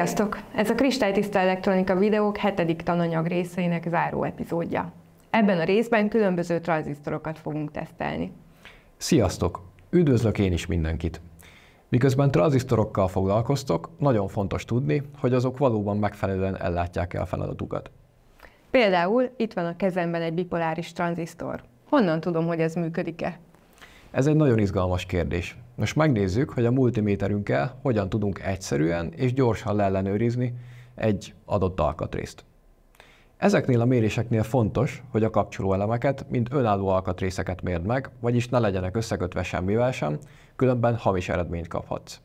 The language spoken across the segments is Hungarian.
Sziasztok! Ez a Kristálytiszta Elektronika videók hetedik tananyag részeinek záró epizódja. Ebben a részben különböző tranzisztorokat fogunk tesztelni. Sziasztok! Üdvözlök én is mindenkit! Miközben tranzisztorokkal foglalkoztok, nagyon fontos tudni, hogy azok valóban megfelelően ellátják el feladatukat. Például itt van a kezemben egy bipoláris tranzisztor. Honnan tudom, hogy ez működik-e? Ez egy nagyon izgalmas kérdés, most megnézzük, hogy a multiméterünkkel hogyan tudunk egyszerűen és gyorsan leellenőrizni egy adott alkatrészt. Ezeknél a méréseknél fontos, hogy a kapcsolóelemeket mind önálló alkatrészeket mérd meg, vagyis ne legyenek összekötve semmivel sem, különben hamis eredményt kaphatsz.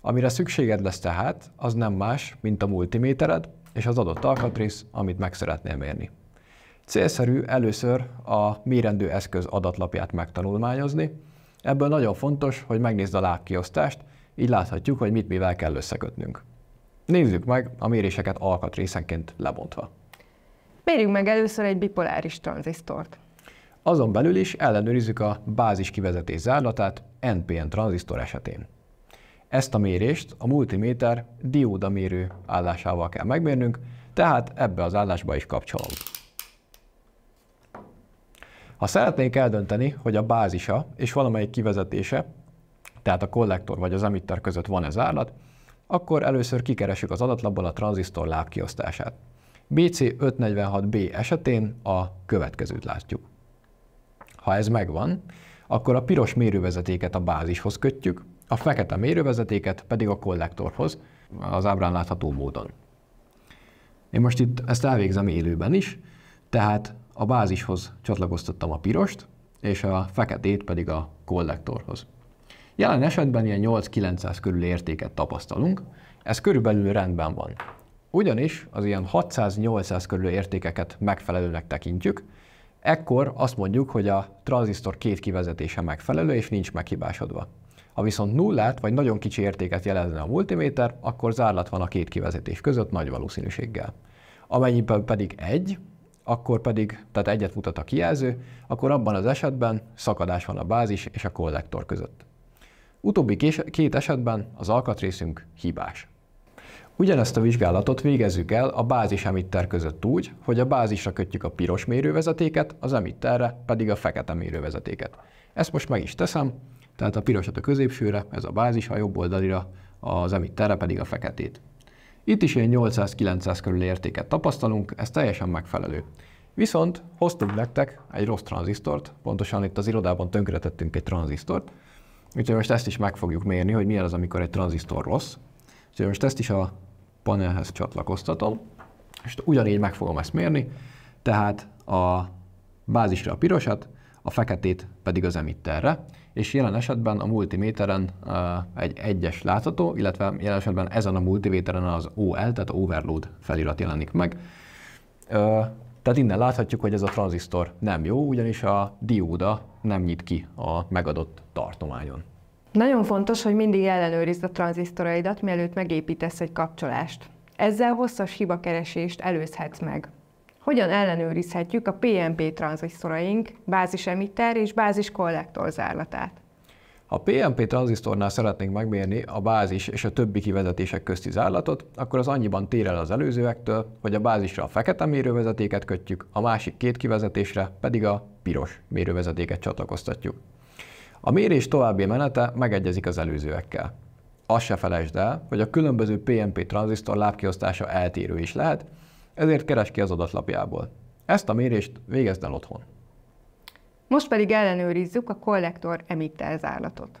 Amire szükséged lesz tehát, az nem más, mint a multimétered és az adott alkatrész, amit meg szeretnél mérni. Célszerű először a mérendő eszköz adatlapját megtanulmányozni, Ebből nagyon fontos, hogy megnézd a lábkiosztást, így láthatjuk, hogy mit mivel kell összekötnünk. Nézzük meg a méréseket alkatrészenként lebontva. Mérjünk meg először egy bipoláris tranzisztort. Azon belül is ellenőrizzük a bázis kivezetés zárlatát NPN tranzisztor esetén. Ezt a mérést a multiméter diódamérő állásával kell megmérnünk, tehát ebbe az állásba is kapcsolom. Ha szeretnénk eldönteni, hogy a bázisa és valamelyik kivezetése, tehát a kollektor vagy az emitter között van-e zárlat, akkor először kikeresük az adatlapból a tranzisztor lábkiosztását. BC546B esetén a következőt látjuk. Ha ez megvan, akkor a piros mérővezetéket a bázishoz kötjük, a fekete mérővezetéket pedig a kollektorhoz, az ábrán látható módon. Én most itt ezt elvégzem élőben is, tehát a bázishoz csatlakoztattam a pirost, és a feketét pedig a kollektorhoz. Jelen esetben ilyen 8-900 körül értéket tapasztalunk, ez körülbelül rendben van. Ugyanis az ilyen 600-800 körül értékeket megfelelőnek tekintjük, ekkor azt mondjuk, hogy a tranzisztor két kivezetése megfelelő és nincs meghibásodva. Ha viszont nullát vagy nagyon kicsi értéket jelezne a multiméter, akkor zárlat van a két kivezetés között nagy valószínűséggel. Amennyiben pedig egy, akkor pedig, tehát egyet mutat a kijelző, akkor abban az esetben szakadás van a bázis és a kollektor között. Utóbbi két esetben az alkatrészünk hibás. Ugyanezt a vizsgálatot végezzük el a bázis emitter között úgy, hogy a bázisra kötjük a piros mérővezetéket, az emitterre pedig a fekete mérővezetéket. Ezt most meg is teszem, tehát a pirosat a középsőre, ez a bázis, a jobb oldalira, az emitterre pedig a feketét. Itt is ilyen 800-900 körül értéket tapasztalunk, ez teljesen megfelelő. Viszont hoztunk nektek egy rossz tranzisztort, pontosan itt az irodában tönkretettünk egy tranzisztort, úgyhogy most ezt is meg fogjuk mérni, hogy milyen az, amikor egy tranzisztor rossz. Úgyhogy most ezt is a panelhez csatlakoztatom, és ugyanígy meg fogom ezt mérni, tehát a bázisra a pirosat, a feketét pedig az emitterre, és jelen esetben a multiméteren egy egyes látható, illetve jelen esetben ezen a multiméteren az OL, tehát overload felirat jelenik meg. Tehát innen láthatjuk, hogy ez a tranzisztor nem jó, ugyanis a dióda nem nyit ki a megadott tartományon. Nagyon fontos, hogy mindig ellenőrizd a tranzisztoraidat, mielőtt megépítesz egy kapcsolást. Ezzel hosszas hibakeresést előzhetsz meg hogyan ellenőrizhetjük a PNP tranzisztoraink bázis emitter és bázis kollektor zárlatát. Ha a PNP tranzisztornál szeretnénk megmérni a bázis és a többi kivezetések közti zárlatot, akkor az annyiban tér el az előzőektől, hogy a bázisra a fekete mérővezetéket kötjük, a másik két kivezetésre pedig a piros mérővezetéket csatlakoztatjuk. A mérés további menete megegyezik az előzőekkel. Azt se felejtsd el, hogy a különböző PNP tranzisztor lábkiosztása eltérő is lehet, ezért keres ki az adatlapjából. Ezt a mérést végezd el otthon. Most pedig ellenőrizzük a kollektor emitter zárlatot.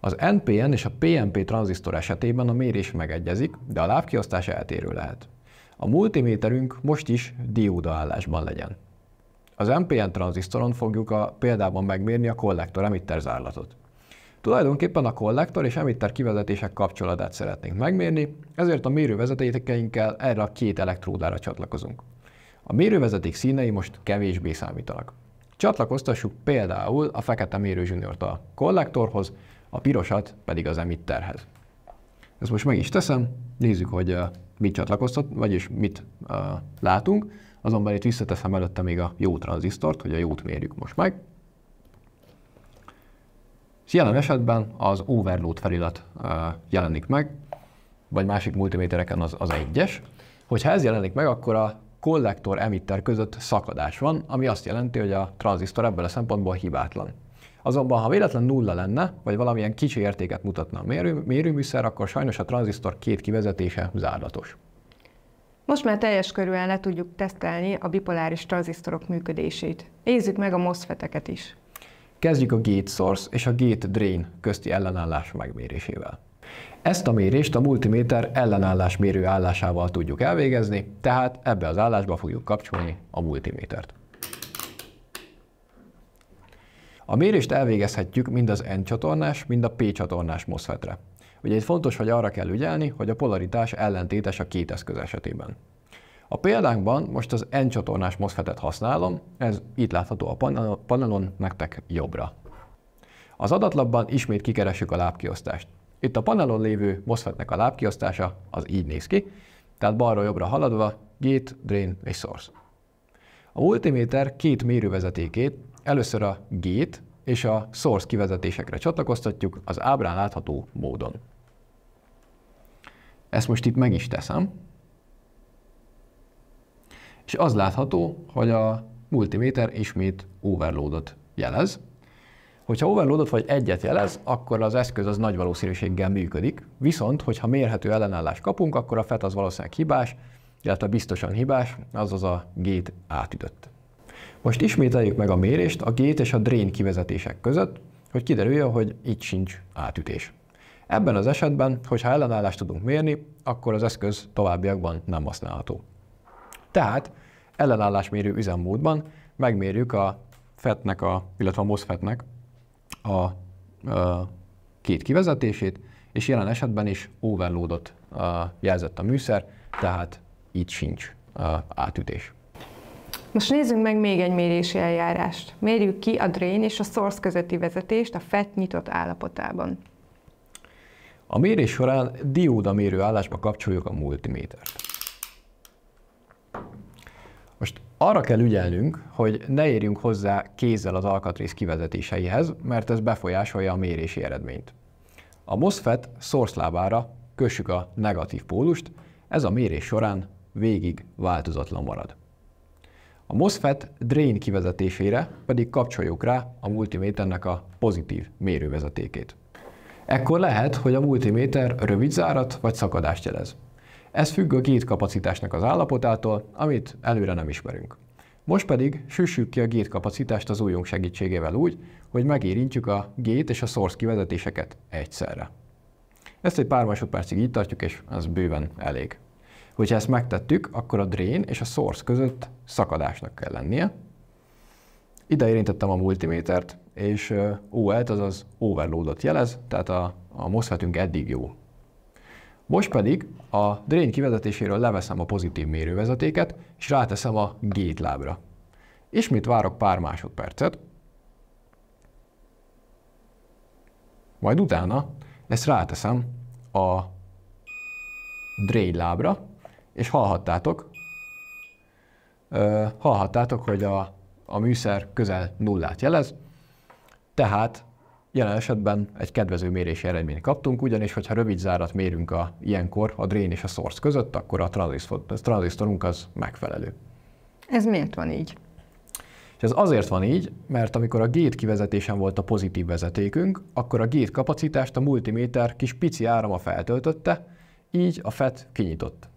Az NPN és a PNP tranzisztor esetében a mérés megegyezik, de a lábkiosztás eltérő lehet. A multiméterünk most is dióda állásban legyen. Az NPN tranzisztoron fogjuk a példában megmérni a kollektor emitter zárlatot. Tulajdonképpen a kollektor és emitter kivezetések kapcsolatát szeretnénk megmérni, ezért a mérővezetékeinkkel erre a két elektródára csatlakozunk. A mérővezeték színei most kevésbé számítanak. Csatlakoztassuk például a fekete mérőzsüniort a kollektorhoz, a pirosat pedig az emitterhez. Ezt most meg is teszem, nézzük, hogy eh, mit csatlakoztat, vagyis mit uh, látunk. Azonban itt visszateszem előtte még a jó tranzisztort, hogy a jót mérjük most meg. És jelen esetben az overload felirat jelenik meg, vagy másik multimétereken az, az egyes. Hogyha ez jelenik meg, akkor a kollektor-emitter között szakadás van, ami azt jelenti, hogy a tranzisztor ebből a szempontból hibátlan. Azonban, ha véletlen nulla lenne, vagy valamilyen kicsi értéket mutatna a mérő, mérőműszer, akkor sajnos a tranzisztor két kivezetése zárlatos. Most már teljes körülön le tudjuk tesztelni a bipoláris tranzisztorok működését. Nézzük meg a MOSFET-eket is. Kezdjük a gate source és a gate drain közti ellenállás megmérésével. Ezt a mérést a multiméter ellenállás mérő állásával tudjuk elvégezni, tehát ebbe az állásba fogjuk kapcsolni a multimétert. A mérést elvégezhetjük mind az N csatornás, mind a P csatornás MOSFET-re. Ugye itt fontos, hogy arra kell ügyelni, hogy a polaritás ellentétes a két eszköz esetében. A példánkban most az N csatornás MOSFET-et használom, ez itt látható a panelon, nektek jobbra. Az adatlapban ismét kikeressük a lábkiosztást. Itt a panelon lévő MOSFET-nek a lábkiosztása az így néz ki, tehát balra jobbra haladva gate, drain és source. A multiméter két mérővezetékét először a gate és a source kivezetésekre csatlakoztatjuk az ábrán látható módon. Ezt most itt meg is teszem, és az látható, hogy a multiméter ismét overloadot jelez. Hogyha overloadot vagy egyet jelez, akkor az eszköz az nagy valószínűséggel működik, viszont hogyha mérhető ellenállást kapunk, akkor a FET az valószínűleg hibás, illetve biztosan hibás, azaz a gét átütött. Most ismételjük meg a mérést a gét és a drain kivezetések között, hogy kiderüljön, hogy itt sincs átütés. Ebben az esetben, hogyha ellenállást tudunk mérni, akkor az eszköz továbbiakban nem használható. Tehát ellenállásmérő üzemmódban megmérjük a FET-nek, a, illetve a MOSFET-nek a, a két kivezetését, és jelen esetben is overloadot jelzett a műszer, tehát itt sincs átütés. Most nézzünk meg még egy mérési eljárást. Mérjük ki a drain és a source közötti vezetést a FET nyitott állapotában. A mérés során dióda mérő állásba kapcsoljuk a multimétert. Arra kell ügyelnünk, hogy ne érjünk hozzá kézzel az alkatrész kivezetéseihez, mert ez befolyásolja a mérési eredményt. A MOSFET lábára kössük a negatív pólust, ez a mérés során végig változatlan marad. A MOSFET drain kivezetésére pedig kapcsoljuk rá a multiméternek a pozitív mérővezetékét. Ekkor lehet, hogy a multiméter rövid zárat vagy szakadást jelez. Ez függ a gétkapacitásnak az állapotától, amit előre nem ismerünk. Most pedig süssük ki a gétkapacitást az újunk segítségével úgy, hogy megérintjük a gét és a source kivezetéseket egyszerre. Ezt egy pár másodpercig így tartjuk, és ez bőven elég. Hogyha ezt megtettük, akkor a drain és a source között szakadásnak kell lennie. Ide érintettem a multimétert, és OL-t, azaz overloadot jelez, tehát a, a MOSFETünk eddig jó most pedig a drény kivezetéséről leveszem a pozitív mérővezetéket, és ráteszem a gét lábra. Ismét várok pár másodpercet, majd utána ezt ráteszem a drény lábra, és hallhattátok, hallhattátok, hogy a, a műszer közel nullát jelez, tehát Jelen esetben egy kedvező mérési eredményt kaptunk, ugyanis hogyha rövid zárat mérünk a ilyenkor a drain és a source között, akkor a tranzisztorunk az megfelelő. Ez miért van így? És ez azért van így, mert amikor a gét kivezetésen volt a pozitív vezetékünk, akkor a gét kapacitást a multiméter kis pici árama feltöltötte, így a FET kinyitott.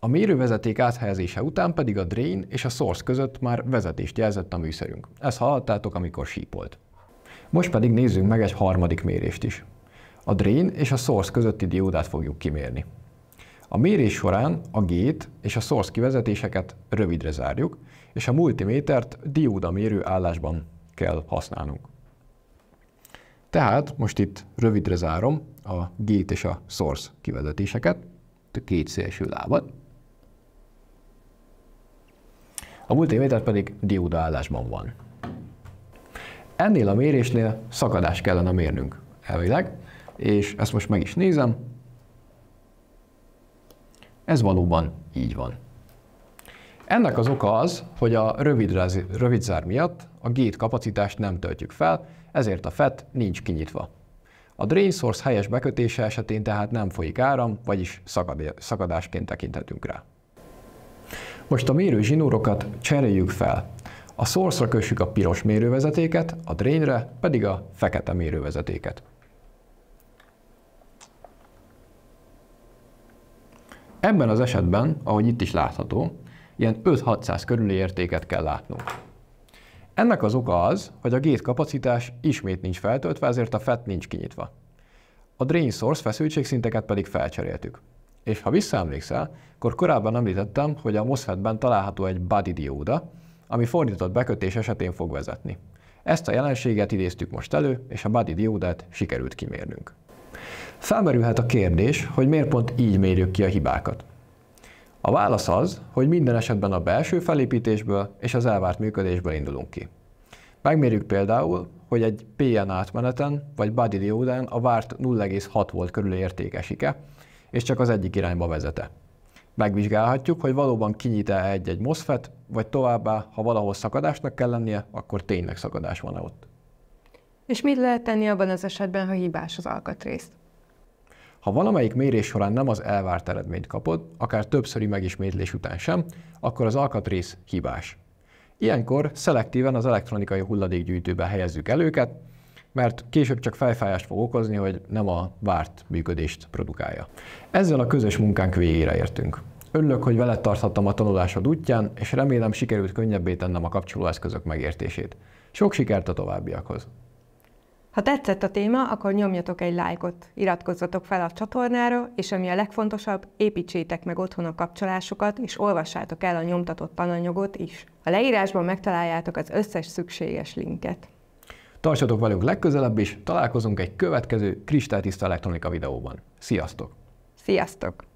A mérővezeték áthelyezése után pedig a drain és a source között már vezetést jelzett a műszerünk. Ezt hallottátok, amikor sípolt. Most pedig nézzünk meg egy harmadik mérést is. A drain és a source közötti diódát fogjuk kimérni. A mérés során a gét és a source kivezetéseket rövidre zárjuk, és a multimétert dióda mérő állásban kell használnunk. Tehát most itt rövidre zárom a gét és a source kivezetéseket, a két szélső lábat. A multiméter pedig dióda állásban van. Ennél a mérésnél szakadást kellene mérnünk elvileg, és ezt most meg is nézem. Ez valóban így van. Ennek az oka az, hogy a rövid, zár miatt a gate kapacitást nem töltjük fel, ezért a FET nincs kinyitva. A drain source helyes bekötése esetén tehát nem folyik áram, vagyis szakad, szakadásként tekinthetünk rá. Most a mérő zsinórokat cseréljük fel. A source kössük a piros mérővezetéket, a drainre pedig a fekete mérővezetéket. Ebben az esetben, ahogy itt is látható, ilyen 5-600 körüli értéket kell látnunk. Ennek az oka az, hogy a gét kapacitás ismét nincs feltöltve, ezért a FET nincs kinyitva. A drain source feszültségszinteket pedig felcseréltük. És ha visszaemlékszel, akkor korábban említettem, hogy a MOSFET-ben található egy body dióda, ami fordított bekötés esetén fog vezetni. Ezt a jelenséget idéztük most elő, és a body diódát sikerült kimérnünk. Felmerülhet a kérdés, hogy miért pont így mérjük ki a hibákat. A válasz az, hogy minden esetben a belső felépítésből és az elvárt működésből indulunk ki. Megmérjük például, hogy egy PN átmeneten vagy body diódán a várt 0,6 volt körül értékesike, és csak az egyik irányba vezete megvizsgálhatjuk, hogy valóban kinyit-e egy-egy MOSFET, vagy továbbá, ha valahol szakadásnak kell lennie, akkor tényleg szakadás van-e ott. És mit lehet tenni abban az esetben, ha hibás az alkatrész? Ha valamelyik mérés során nem az elvárt eredményt kapod, akár többszöri megismétlés után sem, akkor az alkatrész hibás. Ilyenkor szelektíven az elektronikai hulladékgyűjtőbe helyezzük el őket, mert később csak fejfájást fog okozni, hogy nem a várt működést produkálja. Ezzel a közös munkánk végére értünk. Örülök, hogy veled tarthattam a tanulásod útján, és remélem sikerült könnyebbé tennem a kapcsolóeszközök megértését. Sok sikert a továbbiakhoz! Ha tetszett a téma, akkor nyomjatok egy lájkot, iratkozzatok fel a csatornára, és ami a legfontosabb, építsétek meg otthon a kapcsolásokat, és olvassátok el a nyomtatott tananyagot is. A leírásban megtaláljátok az összes szükséges linket. Tartsatok velünk legközelebb is, találkozunk egy következő kristálytiszta elektronika videóban. Sziasztok! Sziasztok!